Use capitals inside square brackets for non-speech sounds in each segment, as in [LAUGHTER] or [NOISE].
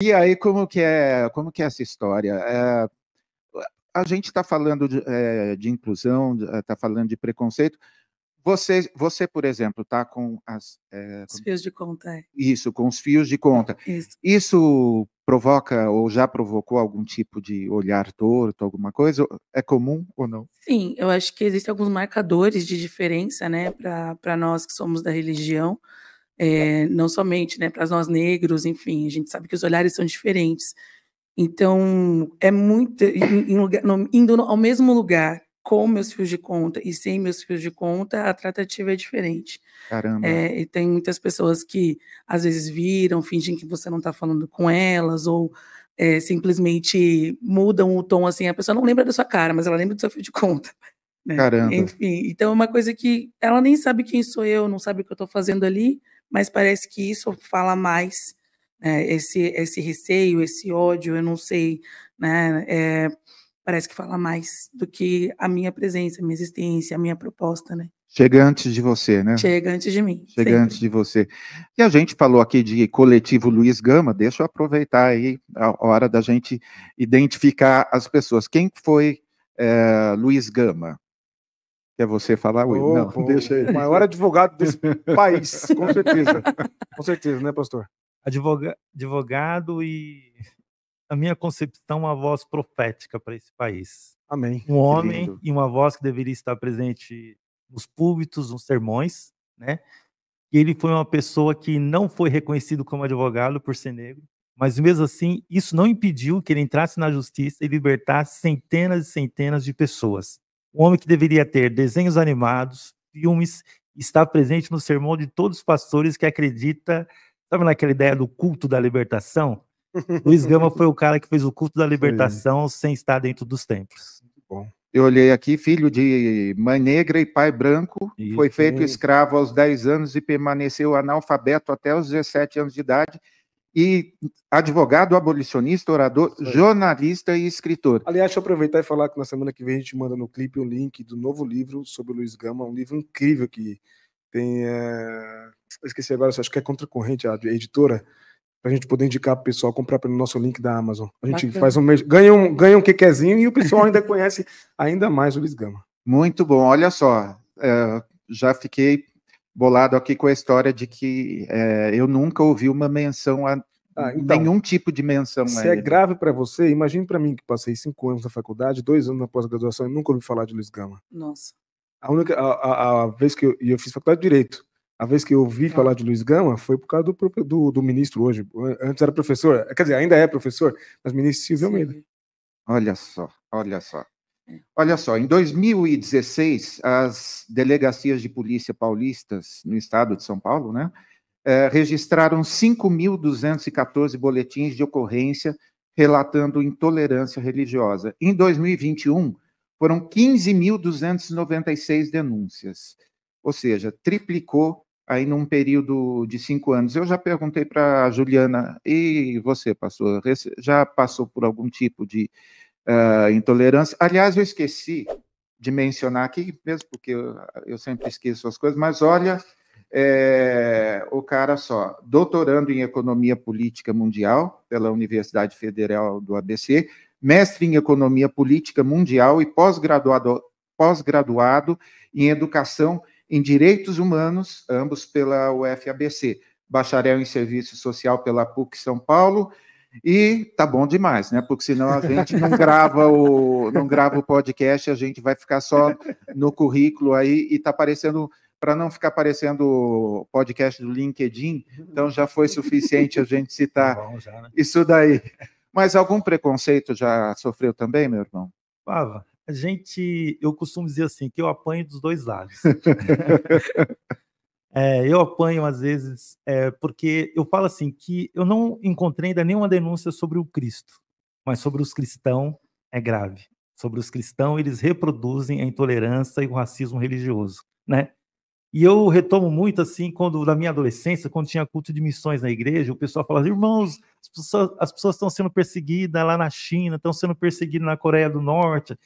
E aí, como que é, como que é essa história? É, a gente está falando de, é, de inclusão, está é, falando de preconceito. Você, você por exemplo, está com as, é, os fios de conta. É. Isso, com os fios de conta. Isso. isso provoca ou já provocou algum tipo de olhar torto, alguma coisa? É comum ou não? Sim, eu acho que existem alguns marcadores de diferença, né, para nós que somos da religião é, não somente né, para nós negros, enfim, a gente sabe que os olhares são diferentes. Então, é muito. Em, em indo ao mesmo lugar com meus fios de conta e sem meus fios de conta, a tratativa é diferente. Caramba. É, e tem muitas pessoas que às vezes viram, fingem que você não está falando com elas, ou é, simplesmente mudam o tom assim. A pessoa não lembra da sua cara, mas ela lembra do seu fio de conta. Né? Caramba. Enfim, então é uma coisa que ela nem sabe quem sou eu, não sabe o que eu estou fazendo ali, mas parece que isso fala mais, né, esse, esse receio, esse ódio, eu não sei, né, é, parece que fala mais do que a minha presença, a minha existência, a minha proposta, né. Chega antes de você, né? Chega antes de mim. Chega sempre. antes de você. E a gente falou aqui de coletivo Luiz Gama, deixa eu aproveitar aí a hora da gente identificar as pessoas. Quem foi é, Luiz Gama? Quer é você falar o oh, Não, deixa aí. O maior advogado desse [LAUGHS] país, com certeza. Com certeza, né, pastor? Advoga advogado e a minha concepção, uma voz profética para esse país. Amém. Um homem e uma voz que deveria estar presente nos púlpitos, nos sermões, né? E ele foi uma pessoa que não foi reconhecido como advogado por ser negro, mas mesmo assim, isso não impediu que ele entrasse na justiça e libertasse centenas e centenas de pessoas um homem que deveria ter desenhos animados, filmes, está presente no sermão de todos os pastores que acredita, sabe naquela ideia do culto da libertação? [LAUGHS] Luiz Gama foi o cara que fez o culto da libertação sem estar dentro dos templos. Bom. Eu olhei aqui, filho de mãe negra e pai branco, Isso. foi feito escravo aos 10 anos e permaneceu analfabeto até os 17 anos de idade e advogado, abolicionista, orador, jornalista e escritor. Aliás, deixa eu aproveitar e falar que na semana que vem a gente manda no clipe o link do novo livro sobre o Luiz Gama, um livro incrível que tem. É... Esqueci agora, acho que é Contra Corrente, a editora pra gente poder indicar pro pessoal comprar pelo nosso link da Amazon. A gente Bacana. faz um mês, ganha um, ganha um quequezinho e o pessoal ainda conhece ainda mais o Luiz Gama. Muito bom, olha só, é, já fiquei bolado aqui com a história de que é, eu nunca ouvi uma menção a ah, então, nenhum tipo de menção. Se é grave para você, imagine para mim que passei cinco anos na faculdade, dois anos na pós-graduação e nunca ouvi falar de Luiz Gama. Nossa. A única a, a, a vez que eu, e eu fiz faculdade de direito, a vez que eu ouvi ah. falar de Luiz Gama foi por causa do, do, do, ministro hoje. Antes era professor, quer dizer, ainda é professor, mas ministro Silvio Almeida. Olha só, olha só. Olha só, em 2016, as delegacias de polícia paulistas no estado de São Paulo, né, eh, registraram 5.214 boletins de ocorrência relatando intolerância religiosa. Em 2021, foram 15.296 denúncias, ou seja, triplicou aí num período de cinco anos. Eu já perguntei para a Juliana, e você, pastor, já passou por algum tipo de uh, intolerância. Aliás, eu esqueci de mencionar aqui, mesmo porque eu, eu sempre esqueço as coisas, mas olha é, o cara só, doutorando em Economia Política Mundial pela Universidade Federal do ABC, mestre em Economia Política Mundial e pós-graduado pós -graduado em Educação em Direitos Humanos, ambos pela UFABC, bacharel em Serviço Social pela PUC São Paulo e tá bom demais, né? Porque senão a gente não grava o não grava o podcast, a gente vai ficar só no currículo aí e tá parecendo para não ficar parecendo podcast do LinkedIn. Então já foi suficiente a gente citar tá já, né? isso daí. Mas algum preconceito já sofreu também, meu irmão? Pava, a gente, eu costumo dizer assim, que eu apanho dos dois lados. [LAUGHS] É, eu apanho às vezes, é, porque eu falo assim que eu não encontrei ainda nenhuma denúncia sobre o Cristo, mas sobre os cristãos é grave. Sobre os cristãos, eles reproduzem a intolerância e o racismo religioso, né? E eu retomo muito assim, quando na minha adolescência, quando tinha culto de missões na igreja, o pessoal falava: irmãos, as pessoas, as pessoas estão sendo perseguidas lá na China, estão sendo perseguidas na Coreia do Norte.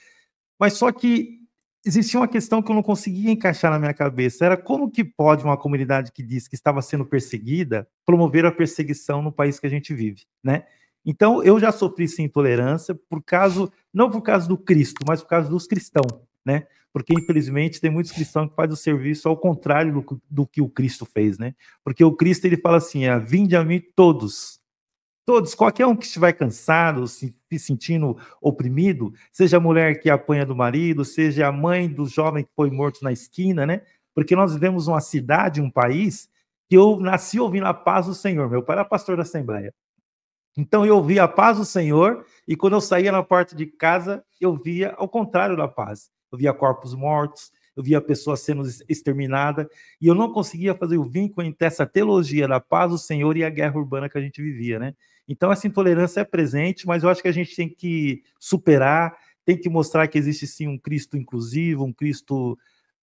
Mas só que existia uma questão que eu não conseguia encaixar na minha cabeça. Era como que pode uma comunidade que diz que estava sendo perseguida promover a perseguição no país que a gente vive, né? Então, eu já sofri essa intolerância por causa, não por causa do Cristo, mas por causa dos cristãos, né? Porque, infelizmente, tem muitos cristãos que fazem o serviço ao contrário do, do que o Cristo fez, né? Porque o Cristo, ele fala assim, ah, vinde a mim todos, Todos, qualquer um que estiver cansado, se, se sentindo oprimido, seja a mulher que apanha do marido, seja a mãe do jovem que foi morto na esquina, né? Porque nós vivemos uma cidade, um país, que eu nasci ouvindo a paz do Senhor. Meu pai era pastor da Assembleia. Então eu ouvia a paz do Senhor, e quando eu saía na porta de casa, eu via ao contrário da paz. Eu via corpos mortos, eu via pessoas sendo exterminadas, e eu não conseguia fazer o vínculo entre essa teologia da paz do Senhor e a guerra urbana que a gente vivia, né? Então essa intolerância é presente, mas eu acho que a gente tem que superar, tem que mostrar que existe sim um Cristo inclusivo, um Cristo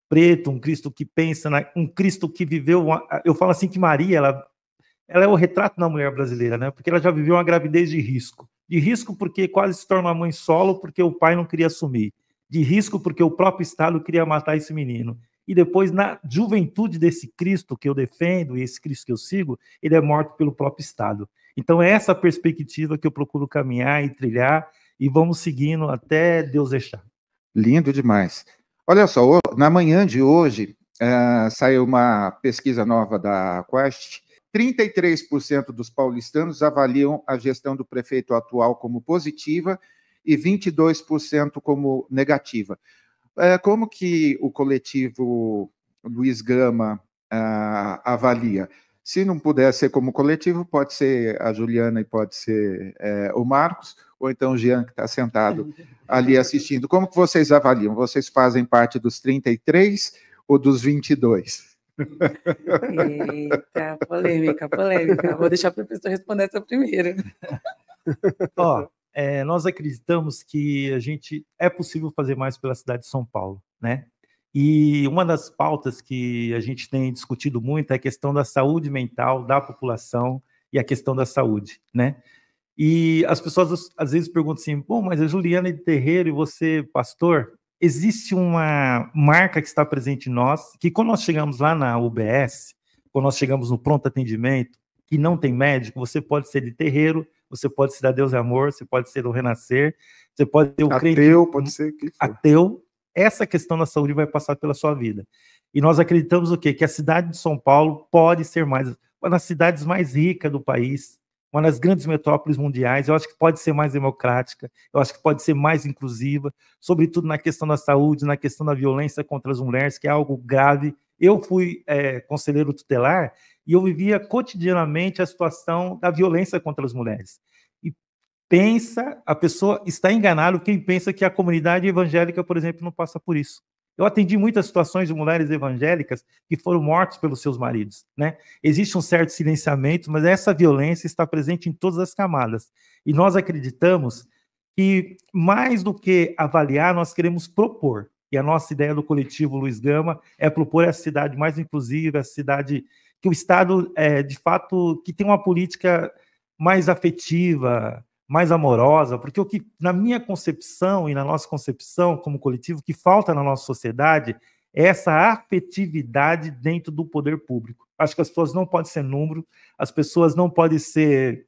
preto, um Cristo que pensa, na, um Cristo que viveu, uma, eu falo assim que Maria, ela, ela é o retrato da mulher brasileira, né? Porque ela já viveu uma gravidez de risco. De risco porque quase se torna mãe solo porque o pai não queria assumir de risco, porque o próprio Estado queria matar esse menino. E depois, na juventude desse Cristo que eu defendo e esse Cristo que eu sigo, ele é morto pelo próprio Estado. Então, é essa perspectiva que eu procuro caminhar e trilhar, e vamos seguindo até Deus deixar. Lindo demais. Olha só, na manhã de hoje uh, saiu uma pesquisa nova da Quest. 33% dos paulistanos avaliam a gestão do prefeito atual como positiva e 22% como negativa. É, como que o coletivo Luiz Gama ah, avalia? Se não puder ser como coletivo, pode ser a Juliana e pode ser é, o Marcos, ou então o Jean, que está sentado ali assistindo. Como que vocês avaliam? Vocês fazem parte dos 33 ou dos 22? Eita, polêmica, polêmica. Vou deixar para a pessoa responder essa primeira. Ó, é, nós acreditamos que a gente é possível fazer mais pela cidade de São Paulo, né? E uma das pautas que a gente tem discutido muito é a questão da saúde mental da população e a questão da saúde, né? E as pessoas às vezes perguntam assim: bom, mas a Juliana é de terreiro e você, pastor, existe uma marca que está presente em nós, que quando nós chegamos lá na UBS, quando nós chegamos no pronto atendimento, que não tem médico, você pode ser de terreiro, você pode ser da Deus é amor, você pode ser o renascer, você pode ter o ateu, crente, pode hum, ser que for. ateu. Essa questão da saúde vai passar pela sua vida. E nós acreditamos o quê? Que a cidade de São Paulo pode ser mais uma das cidades mais ricas do país, uma das grandes metrópoles mundiais. Eu acho que pode ser mais democrática, eu acho que pode ser mais inclusiva, sobretudo na questão da saúde, na questão da violência contra as mulheres, que é algo grave eu fui é, conselheiro tutelar e eu vivia cotidianamente a situação da violência contra as mulheres. E pensa, a pessoa está enganada quem pensa que a comunidade evangélica, por exemplo, não passa por isso. Eu atendi muitas situações de mulheres evangélicas que foram mortas pelos seus maridos. Né? Existe um certo silenciamento, mas essa violência está presente em todas as camadas. E nós acreditamos que, mais do que avaliar, nós queremos propor. E a nossa ideia do coletivo Luiz Gama é propor essa cidade mais inclusiva, essa cidade que o Estado, é, de fato, que tem uma política mais afetiva, mais amorosa, porque o que, na minha concepção e na nossa concepção como coletivo, que falta na nossa sociedade é essa afetividade dentro do poder público. Acho que as pessoas não podem ser número, as pessoas não podem ser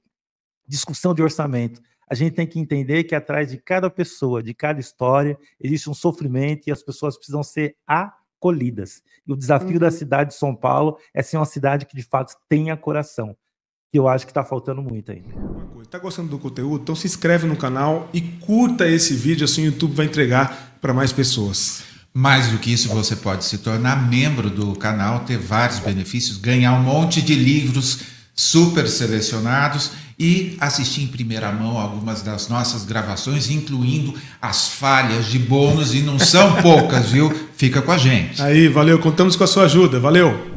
discussão de orçamento a gente tem que entender que atrás de cada pessoa, de cada história, existe um sofrimento e as pessoas precisam ser acolhidas. E o desafio uhum. da cidade de São Paulo é ser uma cidade que de fato tenha coração, que eu acho que está faltando muito ainda. Está gostando do conteúdo? Então se inscreve no canal e curta esse vídeo, assim o YouTube vai entregar para mais pessoas. Mais do que isso, você pode se tornar membro do canal, ter vários benefícios, ganhar um monte de livros super selecionados e assistir em primeira mão algumas das nossas gravações, incluindo as falhas de bônus, e não são poucas, viu? Fica com a gente. Aí, valeu, contamos com a sua ajuda. Valeu!